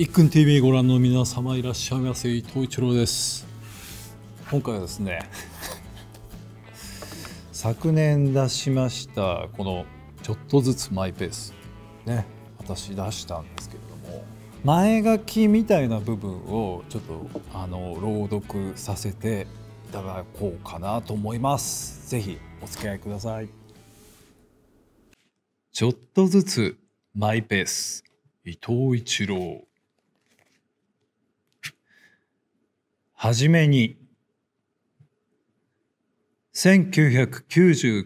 一君 TV ご覧の皆様いらっしゃいませ伊藤一郎です今回はですね 昨年出しましたこのちょっとずつマイペースね私出したんですけれども前書きみたいな部分をちょっとあの朗読させていただこうかなと思いますぜひお付き合いくださいちょっとずつマイペース伊藤一郎はじめに1996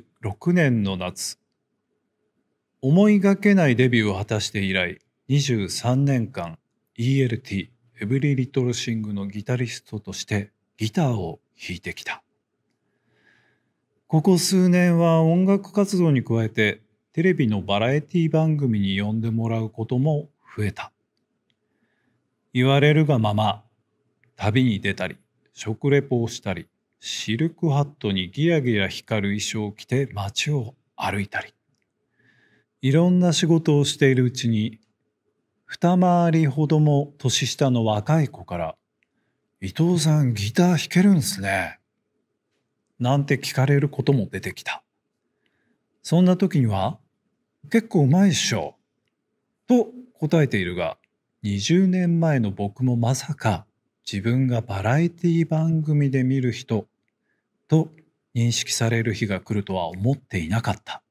年の夏思いがけないデビューを果たして以来23年間 ELT エブリ・リトル・シングのギタリストとしてギターを弾いてきたここ数年は音楽活動に加えてテレビのバラエティ番組に呼んでもらうことも増えた言われるがまま旅に出たり食レポをしたりシルクハットにギラギラ光る衣装を着て街を歩いたりいろんな仕事をしているうちに二回りほども年下の若い子から「伊藤さんギター弾けるんすね」なんて聞かれることも出てきたそんな時には「結構うまいっしょ」と答えているが20年前の僕もまさか自分がバラエティ番組で見る人と認識される日が来るとは思っていなかった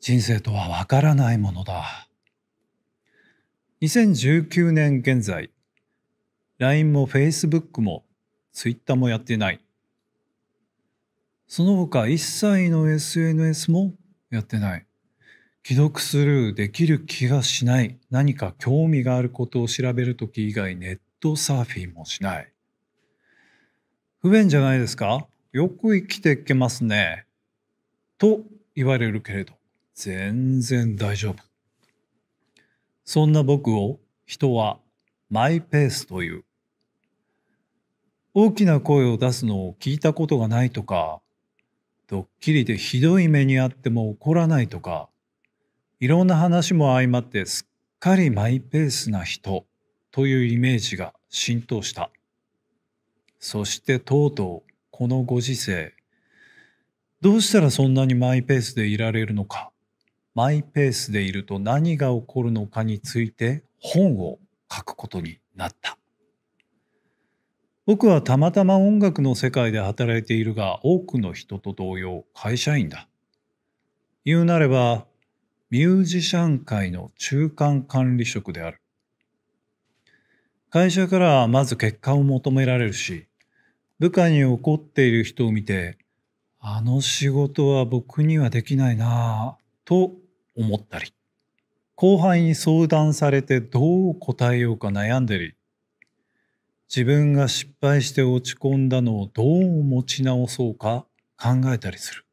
人生とはわからないものだ2019年現在 LINE も Facebook も Twitter もやってないその他一切の SNS もやってない既読スルーできる気がしない何か興味があることを調べる時以外ネットサーフィンもしない。不便じゃないですかよく生きていけますね。と言われるけれど、全然大丈夫。そんな僕を人はマイペースという。大きな声を出すのを聞いたことがないとか、ドッキリでひどい目にあっても怒らないとか、いろんな話も相まってすっかりマイペースな人というイメージが浸透したそしてとうとうこのご時世どうしたらそんなにマイペースでいられるのかマイペースでいると何が起こるのかについて本を書くことになった僕はたまたま音楽の世界で働いているが多くの人と同様会社員だ言うなればミュージシャン界の中間管理職である会社からはまず結果を求められるし、部下に怒っている人を見て、あの仕事は僕にはできないなぁと思ったり、後輩に相談されてどう答えようか悩んでり、自分が失敗して落ち込んだのをどう持ち直そうか考えたりする。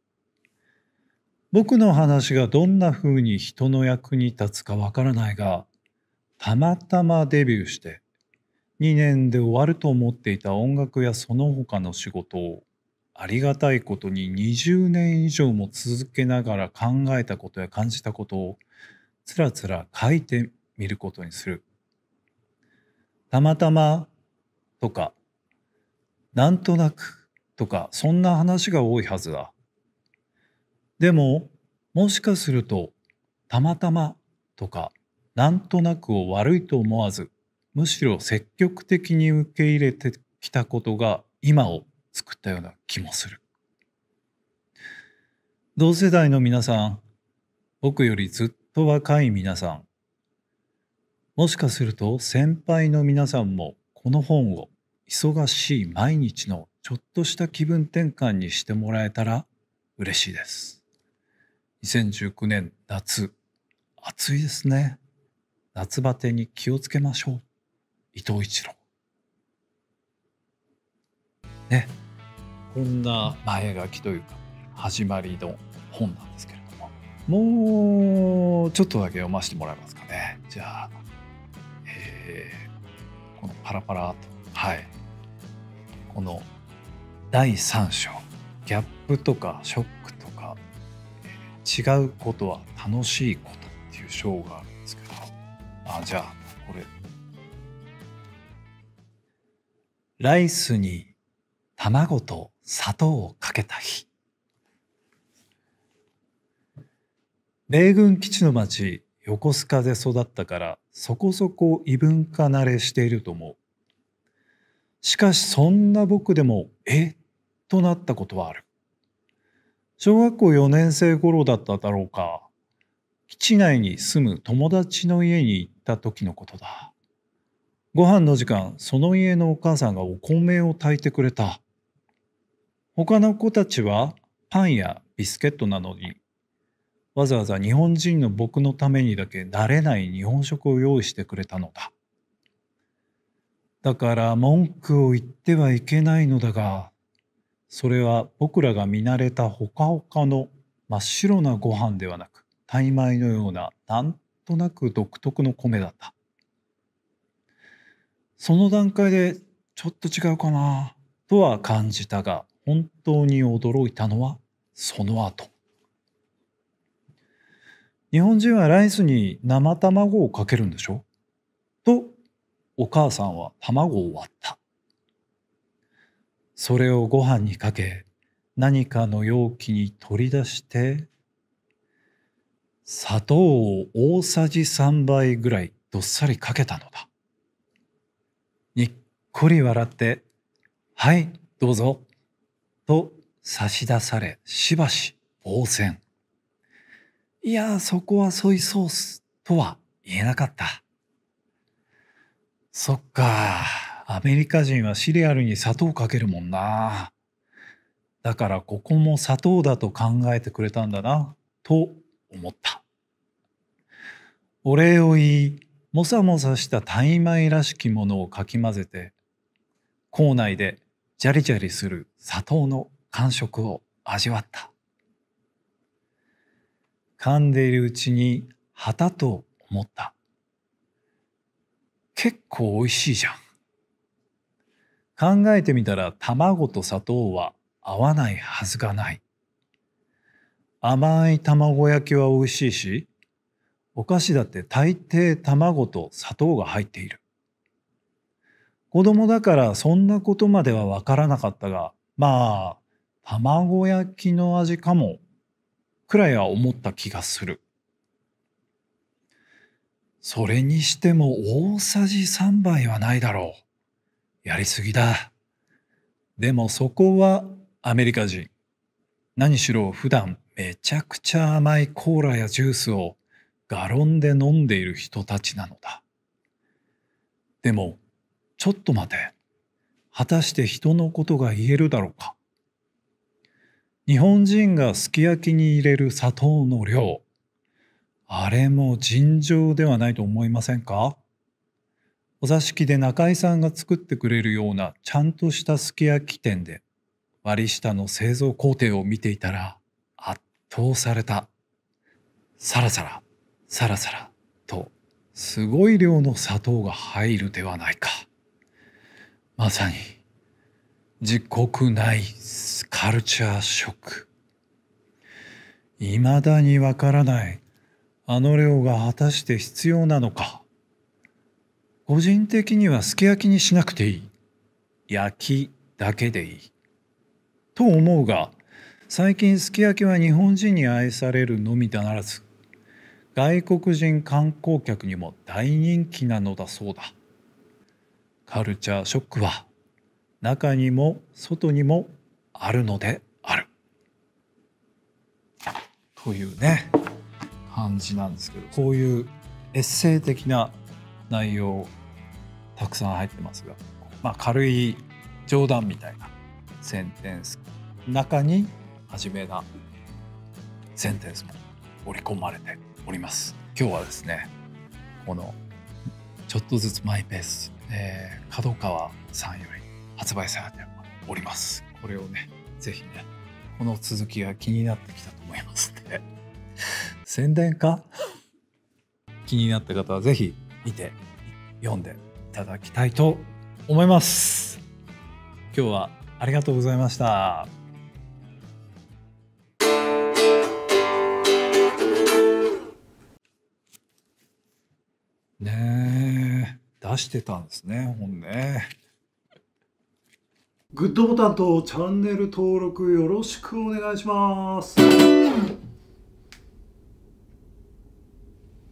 僕の話がどんな風に人の役に立つかわからないが、たまたまデビューして、2年で終わると思っていた音楽やその他の仕事をありがたいことに20年以上も続けながら考えたことや感じたことをつらつら書いてみることにする。たまたまとかなんとなくとかそんな話が多いはずだ。でももしかするとたまたまとかなんとなくを悪いと思わずむしろ積極的に受け入れてきたことが今を作ったような気もする同世代の皆さん僕よりずっと若い皆さんもしかすると先輩の皆さんもこの本を忙しい毎日のちょっとした気分転換にしてもらえたら嬉しいです。2019年夏、暑いですね。夏バテに気をつけましょう。伊藤一郎。ね。こんな前書きというか、始まりの本なんですけれども、もうちょっとだけ読ませてもらえますかね。じゃあ、えー、このパラパラと、はい。この第3章、ギャップとかショックとか、違うことは楽しいことっていう章があるんですけど、あ、じゃあ、これ、ライスに卵と砂糖をかけた日米軍基地の町横須賀で育ったからそこそこ異文化慣れしていると思うしかしそんな僕でもえとなったことはある小学校4年生頃だっただろうか基地内に住む友達の家に行った時のことだご飯の時間、その家のお母さんがお米を炊いてくれた。他の子たちはパンやビスケットなのに、わざわざ日本人の僕のためにだけ慣れない日本食を用意してくれたのだ。だから文句を言ってはいけないのだが、それは僕らが見慣れたほかほかの真っ白なご飯ではなく、タイ米のようななんとなく独特の米だった。その段階でちょっと違うかなとは感じたが本当に驚いたのはその後日本人はライスに生卵をかけるんでしょとお母さんは卵を割ったそれをご飯にかけ何かの容器に取り出して砂糖を大さじ3杯ぐらいどっさりかけたのだこり笑って「はいどうぞ」と差し出されしばし応戦いやそこはソイソースとは言えなかったそっかアメリカ人はシリアルに砂糖かけるもんなだからここも砂糖だと考えてくれたんだなと思ったお礼を言いもさもさしたタイ米らしきものをかき混ぜて校内でジャリジャリする砂糖の感触を味わった噛んでいるうちに旗と思った結構おいしいじゃん考えてみたら卵と砂糖は合わないはずがない甘い卵焼きは美味しいしお菓子だって大抵卵と砂糖が入っている子供だからそんなことまでは分からなかったがまあ卵焼きの味かもくらいは思った気がするそれにしても大さじ3杯はないだろうやりすぎだでもそこはアメリカ人何しろ普段めちゃくちゃ甘いコーラやジュースをガロンで飲んでいる人たちなのだでもちょっと待て。果たして人のことが言えるだろうか。日本人がすき焼きに入れる砂糖の量。あれも尋常ではないと思いませんかお座敷で中井さんが作ってくれるようなちゃんとしたすき焼き店で割り下の製造工程を見ていたら圧倒された。さらさら、さらさらとすごい量の砂糖が入るではないか。まさに自国内カルチャーショックいまだにわからないあの量が果たして必要なのか個人的にはすき焼きにしなくていい焼きだけでいいと思うが最近すき焼きは日本人に愛されるのみだならず外国人観光客にも大人気なのだそうだ。カルチャーショックは中にも外にもあるのである。というね感じなんですけどこういうエッセイ的な内容たくさん入ってますが、まあ、軽い冗談みたいなセンテンス中に真面目なセンテンスも織り込まれております。今日はですねこのちょっとずつマイペースえー、角川さんより発売されておりますこれをね是非ねこの続きが気になってきたと思いますで宣伝か気になった方は是非見て読んでいただきたいと思います今日はありがとうございました。してたんですね、本ね。グッドボタンとチャンネル登録よろしくお願いします。